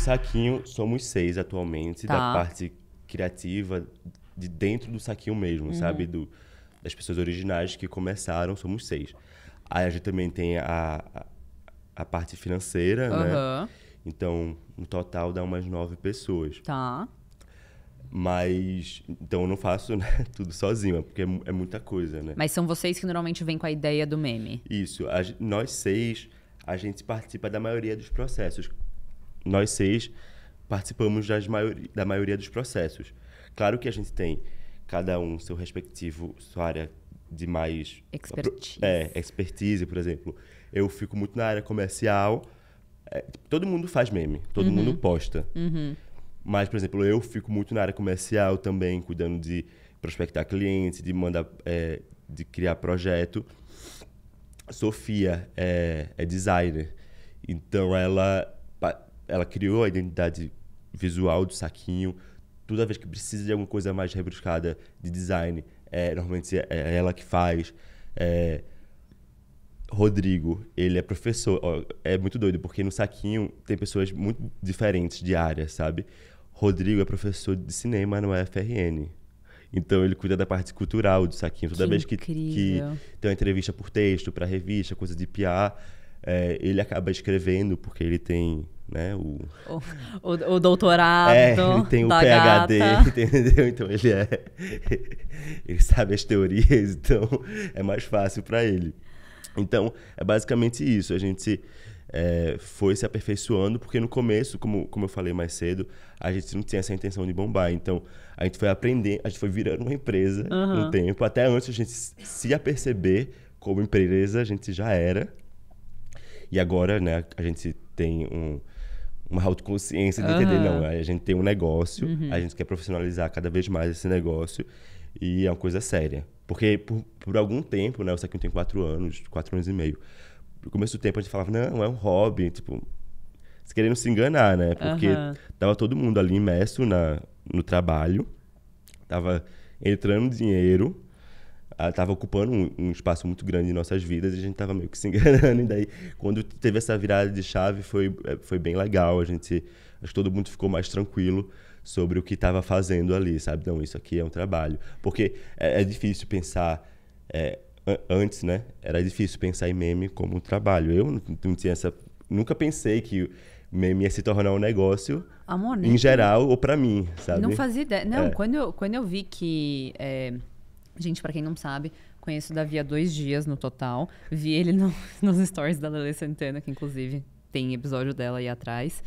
saquinho somos seis atualmente, tá. da parte criativa de dentro do saquinho mesmo, uhum. sabe? Do, das pessoas originais que começaram, somos seis. Aí a gente também tem a, a, a parte financeira, uhum. né? Então, no total dá umas nove pessoas. Tá. Mas, então eu não faço né, tudo sozinho, é porque é, é, muita coisa, né? Mas são vocês que normalmente vêm com a ideia do meme? Isso. A, nós seis, a gente participa da maioria dos processos nós seis participamos das maioria, da maioria dos processos. Claro que a gente tem cada um seu respectivo, sua área de mais... Expertise. É, expertise, por exemplo. Eu fico muito na área comercial. É, todo mundo faz meme, todo uhum. mundo posta. Uhum. Mas, por exemplo, eu fico muito na área comercial também, cuidando de prospectar clientes, de mandar, é, de criar projeto. Sofia é, é designer, então ela ela criou a identidade visual do saquinho. Toda vez que precisa de alguma coisa mais rebuscada de design, é, normalmente é, é ela que faz. É, Rodrigo, ele é professor. É muito doido, porque no saquinho tem pessoas muito diferentes de área, sabe? Rodrigo é professor de cinema no UFRN. Então ele cuida da parte cultural do saquinho. Toda que vez que, que tem uma entrevista por texto, para revista, coisa de PR, é, ele acaba escrevendo porque ele tem né, o... O, o, o doutorado é, ele tem o PhD, gata. entendeu? Então ele é... ele sabe as teorias, então é mais fácil para ele. Então, é basicamente isso. A gente é, foi se aperfeiçoando, porque no começo, como, como eu falei mais cedo, a gente não tinha essa intenção de bombar. Então, a gente foi aprender, a gente foi virando uma empresa uhum. tempo, até antes a gente se aperceber como empresa, a gente já era. E agora, né, a gente tem um, uma autoconsciência de entender, não, a gente tem um negócio, uhum. a gente quer profissionalizar cada vez mais esse negócio e é uma coisa séria. Porque por, por algum tempo, né, eu sei que eu tenho quatro anos, quatro anos e meio, no começo do tempo a gente falava, não, é um hobby, tipo, querendo se enganar, né? Porque uhum. tava todo mundo ali imerso na, no trabalho, tava entrando dinheiro, estava ah, ocupando um, um, espaço muito grande em nossas vidas e a gente estava meio que se enganando. E daí, quando teve essa virada de chave, foi, eh, foi bem legal. A gente, acho que todo mundo ficou mais tranquilo sobre o que estava fazendo ali, sabe? Não, isso aqui é um trabalho. Porque é, é difícil pensar. É, antes, né? Era difícil pensar em meme como um trabalho. Eu não tinha essa. Nunca pensei que meme ia se tornar um negócio Amor, em geral ou para mim, sabe? Não fazia ideia. Não, é. quando, eu, quando eu vi que é, Gente, para quem não sabe, conheço o Davi há dois dias no total. Vi ele no, nos stories da Lele Santana, que inclusive tem episódio dela aí atrás.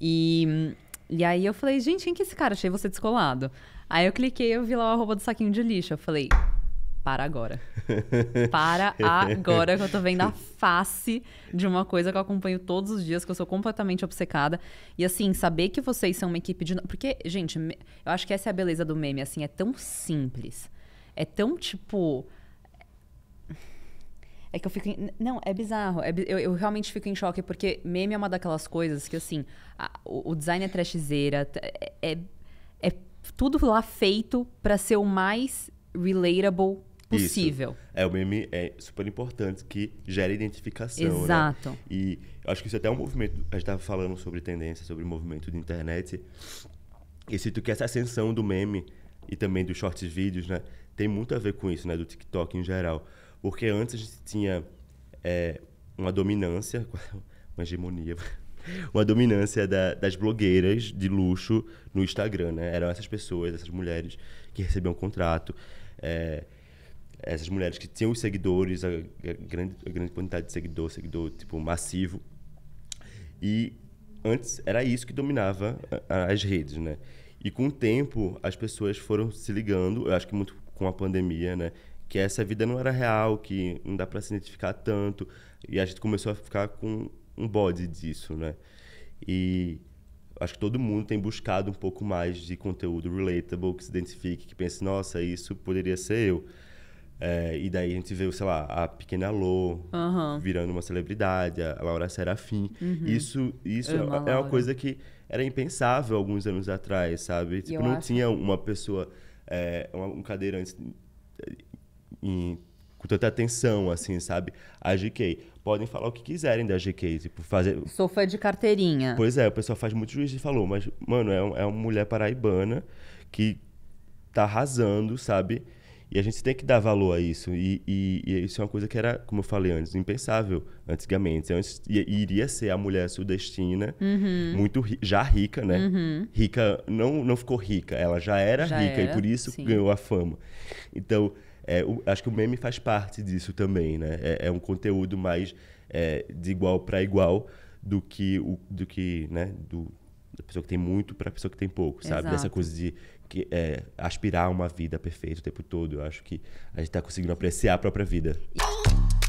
E, e aí eu falei, gente, quem que é esse cara? Achei você descolado. Aí eu cliquei, eu vi lá o arroba do saquinho de lixo. Eu falei, para agora. Para agora que eu tô vendo a face de uma coisa que eu acompanho todos os dias, que eu sou completamente obcecada. E assim, saber que vocês são uma equipe de. Porque, gente, eu acho que essa é a beleza do meme, assim, é tão simples é tão tipo. É que eu fico. Em... Não, é bizarro. É... Eu, eu, realmente fico em choque, porque meme é uma daquelas coisas que, assim, a, o, o, design é trashzeira, é, é, é, tudo lá feito para ser o mais relatable possível. Isso. É, o meme é super importante, que gera identificação. Né? Exato. Né? E eu acho que isso é até é um movimento. A gente estava falando sobre tendência, sobre movimento de internet. E se tu quer essa ascensão do meme e também dos shorts vídeos, né? tem muito a ver com isso, né? Do TikTok em geral. Porque antes a gente tinha é, uma dominância, uma hegemonia, uma dominância da, das blogueiras de luxo no Instagram, né? Eram essas pessoas, essas mulheres que recebiam um contrato, é, essas mulheres que tinham os seguidores, a, a grande, a grande quantidade de seguidor, seguidor, tipo, massivo. E antes era isso que dominava as redes, né? E com o tempo as pessoas foram se ligando, eu acho que muito com a pandemia, né? Que essa vida não era real, que não dá para se identificar tanto. E a gente começou a ficar com um bode disso, né? E acho que todo mundo tem buscado um pouco mais de conteúdo relatable, que se identifique, que pense, nossa, isso poderia ser eu. É, e daí a gente vê, sei lá, a Pequena Lô uhum. virando uma celebridade, a Laura Serafim. Uhum. Isso, isso é, uma, é uma coisa que era impensável alguns anos atrás, sabe? Tipo, não acho... tinha uma pessoa é, um cadeirante em, com tanta atenção, assim, sabe? A GK. Podem falar o que quiserem da GK, tipo, fazer... Sou fã de carteirinha. Pois é, o pessoal faz muito juízo e falou, mas, mano, é, um, é uma mulher paraibana que tá arrasando, sabe? E a gente tem que dar valor a isso. E, e, e, isso é uma coisa que era, como eu falei antes, impensável antigamente. Antes, iria ser a mulher sudestina, uhum. muito ri, já rica, né? Uhum. Rica, não, não ficou rica, ela já era já rica era, e por isso sim. ganhou a fama. Então, é, o, acho que o meme faz parte disso também, né? É, é um conteúdo mais é, de igual para igual do que, o, do que né? Do, da pessoa que tem muito para a pessoa que tem pouco, sabe? Exato. Dessa coisa de que, é, aspirar a uma vida perfeita o tempo todo. Eu acho que a gente está conseguindo apreciar a própria vida. E...